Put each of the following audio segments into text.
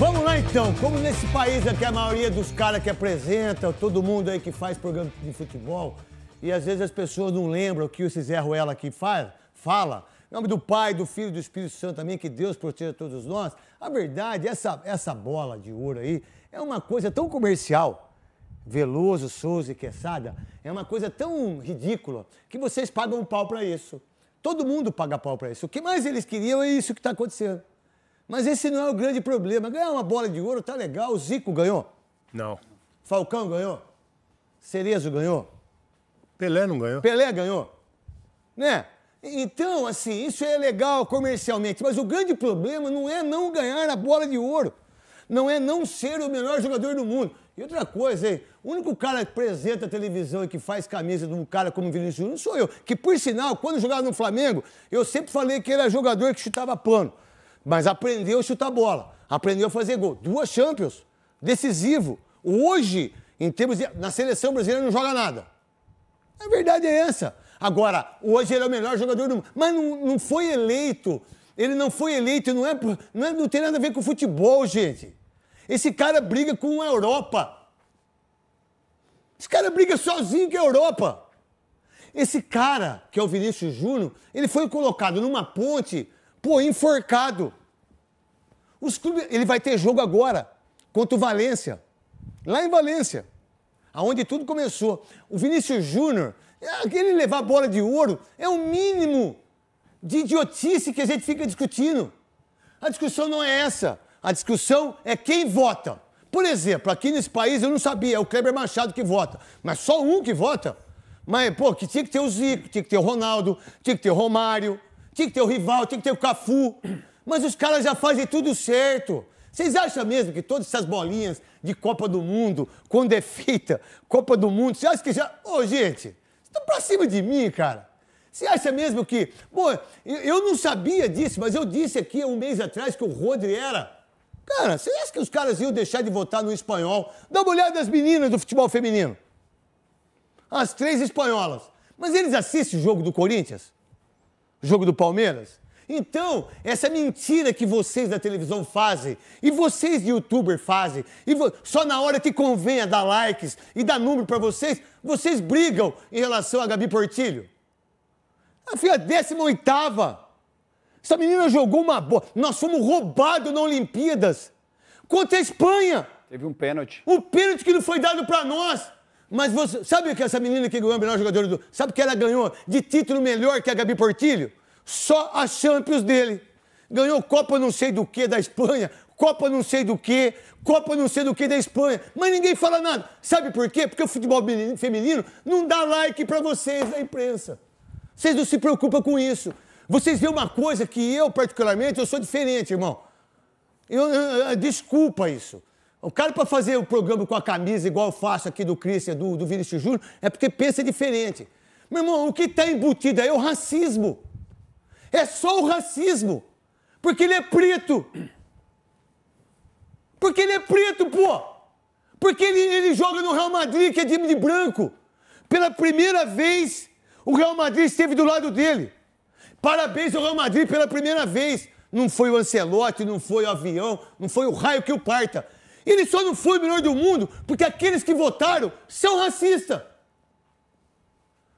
Vamos lá então, como nesse país aqui é a maioria dos caras que apresenta, todo mundo aí que faz programa de futebol, e às vezes as pessoas não lembram o que esse Zé Ruela aqui faz, fala, em nome do Pai, do Filho e do Espírito Santo também, que Deus proteja todos nós. A verdade, essa, essa bola de ouro aí é uma coisa tão comercial, Veloso, Souza e Quesada, é uma coisa tão ridícula que vocês pagam um pau para isso. Todo mundo paga pau para isso. O que mais eles queriam é isso que está acontecendo. Mas esse não é o grande problema. Ganhar uma bola de ouro tá legal. O Zico ganhou? Não. Falcão ganhou? Cerezo ganhou? Pelé não ganhou. Pelé ganhou. Né? Então, assim, isso é legal comercialmente, mas o grande problema não é não ganhar a bola de ouro. Não é não ser o melhor jogador do mundo. E outra coisa, hein? o único cara que apresenta a televisão e que faz camisa de um cara como Vinícius Júnior sou eu. Que, por sinal, quando jogava no Flamengo, eu sempre falei que era jogador que chutava pano mas aprendeu a chutar bola, aprendeu a fazer gol. Duas Champions, decisivo. Hoje, em termos de, na seleção brasileira, não joga nada. A verdade é essa. Agora, hoje ele é o melhor jogador do mundo, mas não, não foi eleito. Ele não foi eleito, não, é, não, é, não tem nada a ver com futebol, gente. Esse cara briga com a Europa. Esse cara briga sozinho com a Europa. Esse cara, que é o Vinícius Júnior, ele foi colocado numa ponte Pô, enforcado. Os clubes, ele vai ter jogo agora contra o Valência. Lá em Valência, aonde tudo começou. O Vinícius Júnior, é, aquele levar bola de ouro é o mínimo de idiotice que a gente fica discutindo. A discussão não é essa. A discussão é quem vota. Por exemplo, aqui nesse país eu não sabia, é o Kleber Machado que vota, mas só um que vota. Mas, pô, que tinha que ter o Zico, tinha que ter o Ronaldo, tinha que ter o Romário, tinha que ter o rival, tinha que ter o Cafu. Mas os caras já fazem tudo certo. Vocês acham mesmo que todas essas bolinhas de Copa do Mundo, quando é feita Copa do Mundo, você acha que já. Ô, oh, gente, vocês estão pra cima de mim, cara. Você acha mesmo que. Pô, eu não sabia disso, mas eu disse aqui um mês atrás que o Rodri era. Cara, você acha que os caras iam deixar de votar no espanhol? Dá uma olhada nas meninas do futebol feminino. As três espanholas. Mas eles assistem o jogo do Corinthians? jogo do Palmeiras? Então, essa mentira que vocês da televisão fazem, e vocês youtuber fazem, e só na hora que convenha dar likes e dar número para vocês, vocês brigam em relação a Gabi Portilho. A filha 18 Essa menina jogou uma boa. Nós fomos roubados na Olimpíadas contra a Espanha. Teve um pênalti. Um pênalti que não foi dado para nós. Mas você sabe que essa menina que ganhou o melhor jogador do. Sabe que ela ganhou de título melhor que a Gabi Portilho? Só a Champions dele. Ganhou Copa não sei do que da Espanha, Copa não sei do que, Copa não sei do que da Espanha, mas ninguém fala nada. Sabe por quê? Porque o futebol feminino não dá like para vocês da imprensa. Vocês não se preocupam com isso. Vocês veem uma coisa que eu, particularmente, eu sou diferente, irmão. Eu, eu, eu, desculpa isso. O cara, para fazer o programa com a camisa igual eu faço aqui do Christian, do, do Vinícius Júnior, é porque pensa diferente. Meu irmão, o que está embutido aí é o racismo. É só o racismo. Porque ele é preto. Porque ele é preto, pô. Porque ele, ele joga no Real Madrid, que é time de branco. Pela primeira vez, o Real Madrid esteve do lado dele. Parabéns ao Real Madrid pela primeira vez. Não foi o Ancelotti, não foi o avião, não foi o raio que o parta ele só não foi o melhor do mundo porque aqueles que votaram são racistas.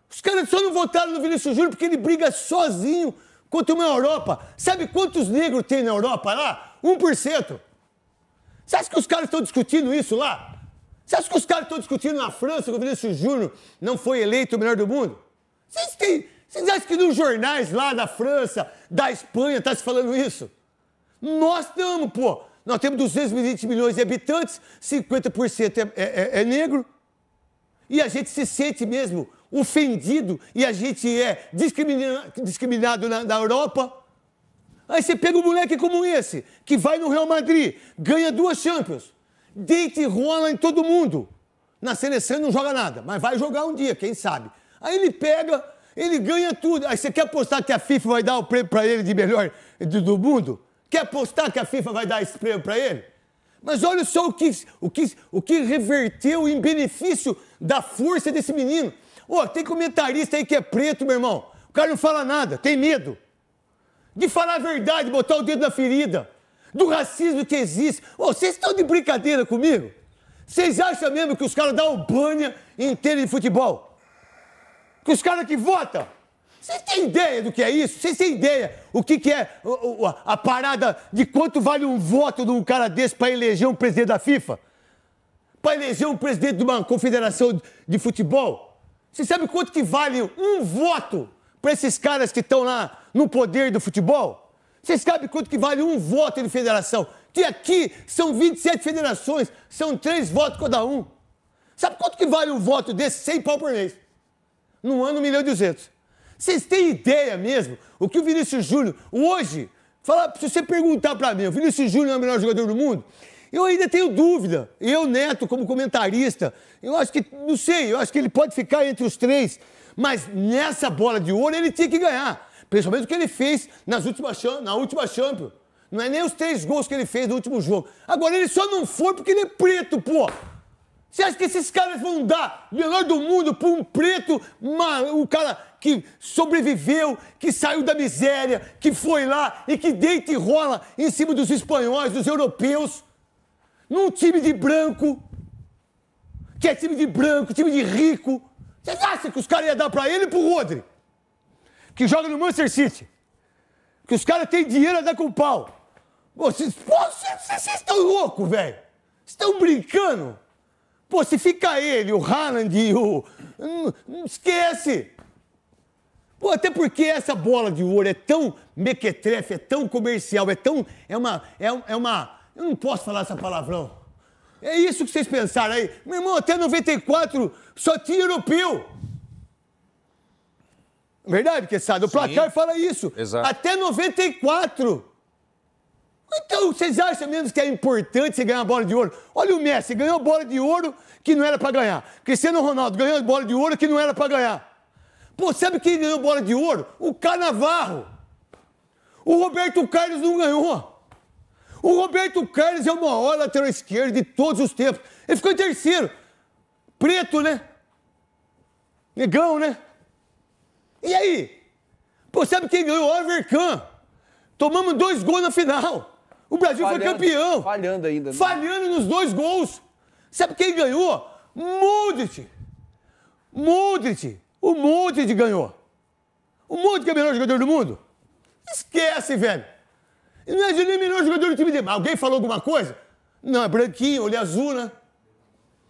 Os caras só não votaram no Vinícius Júnior porque ele briga sozinho contra uma Europa. Sabe quantos negros tem na Europa lá? 1%. Você acha que os caras estão discutindo isso lá? Você acha que os caras estão discutindo na França que o Vinícius Júnior não foi eleito o melhor do mundo? Vocês, têm, vocês acham que nos jornais lá da França, da Espanha, está se falando isso? Nós estamos, pô. Nós temos 220 milhões de habitantes, 50% é, é, é, é negro. E a gente se sente mesmo ofendido e a gente é discriminado, discriminado na, na Europa. Aí você pega um moleque como esse, que vai no Real Madrid, ganha duas Champions, deita e rola em todo mundo. Na seleção não joga nada, mas vai jogar um dia, quem sabe. Aí ele pega, ele ganha tudo. Aí você quer apostar que a FIFA vai dar o prêmio para ele de melhor do, do mundo? Quer apostar que a FIFA vai dar esse prêmio para ele? Mas olha só o que, o, que, o que reverteu em benefício da força desse menino. oh, tem comentarista aí que é preto, meu irmão. O cara não fala nada, tem medo. De falar a verdade, botar o dedo na ferida. Do racismo que existe. oh, vocês estão de brincadeira comigo? Vocês acham mesmo que os caras da Albânia inteira de futebol? Que os caras que votam vocês têm ideia do que é isso? Vocês têm ideia o que, que é a, a parada de quanto vale um voto de um cara desse para eleger um presidente da FIFA? Para eleger um presidente de uma confederação de futebol? Vocês sabem quanto que vale um voto para esses caras que estão lá no poder do futebol? Vocês sabem quanto que vale um voto de federação? Que aqui são 27 federações, são três votos cada um. Sabe quanto que vale um voto desse? sem pau por mês. No ano, um milhão e duzentos. Vocês têm ideia mesmo? O que o Vinícius Júnior, hoje, fala, se você perguntar para mim, o Vinícius Júnior é o melhor jogador do mundo? Eu ainda tenho dúvida. Eu, Neto, como comentarista, eu acho que, não sei, eu acho que ele pode ficar entre os três. Mas nessa bola de ouro ele tinha que ganhar. Principalmente o que ele fez nas últimas, na última Champions. Não é nem os três gols que ele fez no último jogo. Agora, ele só não foi porque ele é preto, pô. Você acha que esses caras vão dar o melhor do mundo para um preto, o um cara que sobreviveu, que saiu da miséria, que foi lá e que deita e rola em cima dos espanhóis, dos europeus, num time de branco, que é time de branco, time de rico? Você acha que os caras iam dar para ele e para o Rodri, que joga no Manchester City, que os caras têm dinheiro a dar com o pau? Vocês, vocês, vocês estão loucos, velho! Estão brincando? Pô, se fica ele, o Haaland e o. Hum, hum, esquece! Pô, até porque essa bola de ouro é tão mequetrefe, é tão comercial, é tão. É uma. É, é uma. Eu não posso falar essa palavrão. É isso que vocês pensaram aí. Meu irmão, até 94 só tinha europeu. Verdade, que sabe O placar fala isso. Exato. Até 94. Então, vocês acham mesmo que é importante você ganhar a bola de ouro? Olha o Messi, ganhou a bola de ouro que não era para ganhar. Cristiano Ronaldo ganhou a bola de ouro que não era para ganhar. Pô, sabe quem ganhou a bola de ouro? O Canavarro. O Roberto Carlos não ganhou. O Roberto Carlos é o maior lateral esquerdo de todos os tempos. Ele ficou em terceiro. Preto, né? Negão, né? E aí? Pô, sabe quem ganhou? O Kahn. Tomamos dois gols na final. O Brasil falhando, foi campeão. Falhando ainda. Né? Falhando nos dois gols. Sabe quem ganhou? Mudrit. Mudrit. O Mudrit ganhou. O Mudrit é o melhor jogador do mundo? Esquece, velho. Não é o melhor jogador do time dele. Alguém falou alguma coisa? Não, é branquinho, olho azul, né?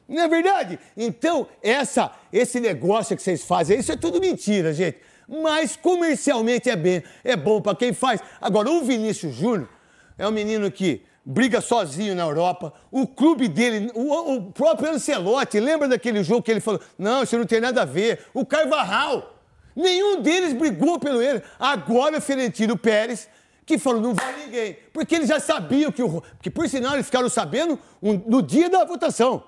Não é verdade? Então, essa, esse negócio que vocês fazem, isso é tudo mentira, gente. Mas comercialmente é, bem, é bom para quem faz. Agora, o Vinícius Júnior é um menino que briga sozinho na Europa. O clube dele, o, o, próprio Ancelotti, lembra daquele jogo que ele falou: não, isso não tem nada a ver. O Carvajal, nenhum deles brigou pelo ele. Agora o Ferentino Pérez, que falou: não vai ninguém. Porque eles já sabiam que o. Que por sinal eles ficaram sabendo um, no dia da votação.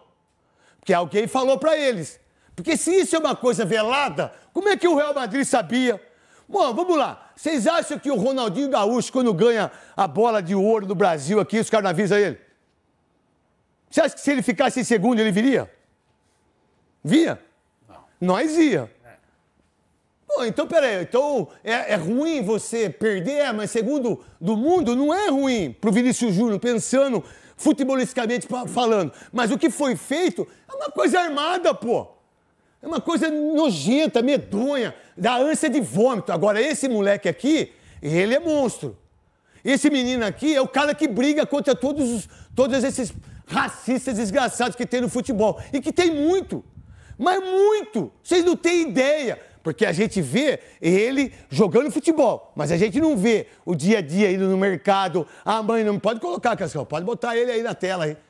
Porque alguém falou para eles. Porque se isso é uma coisa velada, como é que o Real Madrid sabia? Bom, vamos lá. Vocês acham que o Ronaldinho Gaúcho, quando ganha a bola de ouro do Brasil aqui, os caras não avisam ele? Você acha que se ele ficasse em segundo, ele viria? Via? Não. Nós ia. É. Bom, então, peraí. Então, é, é, ruim você perder, é, mas segundo do mundo, não é ruim pro Vinícius Júnior, pensando futebolisticamente falando. Mas o que foi feito é uma coisa armada, pô. É uma coisa nojenta, medonha, dá ânsia de vômito. Agora, esse moleque aqui, ele é monstro. Esse menino aqui é o cara que briga contra todos, os, todos esses racistas desgraçados que tem no futebol. E que tem muito. Mas muito. Vocês não têm ideia. Porque a gente vê ele jogando futebol, mas a gente não vê o dia a dia indo no mercado. Ah, mãe, não pode colocar, Cascão, pode botar ele aí na tela, hein?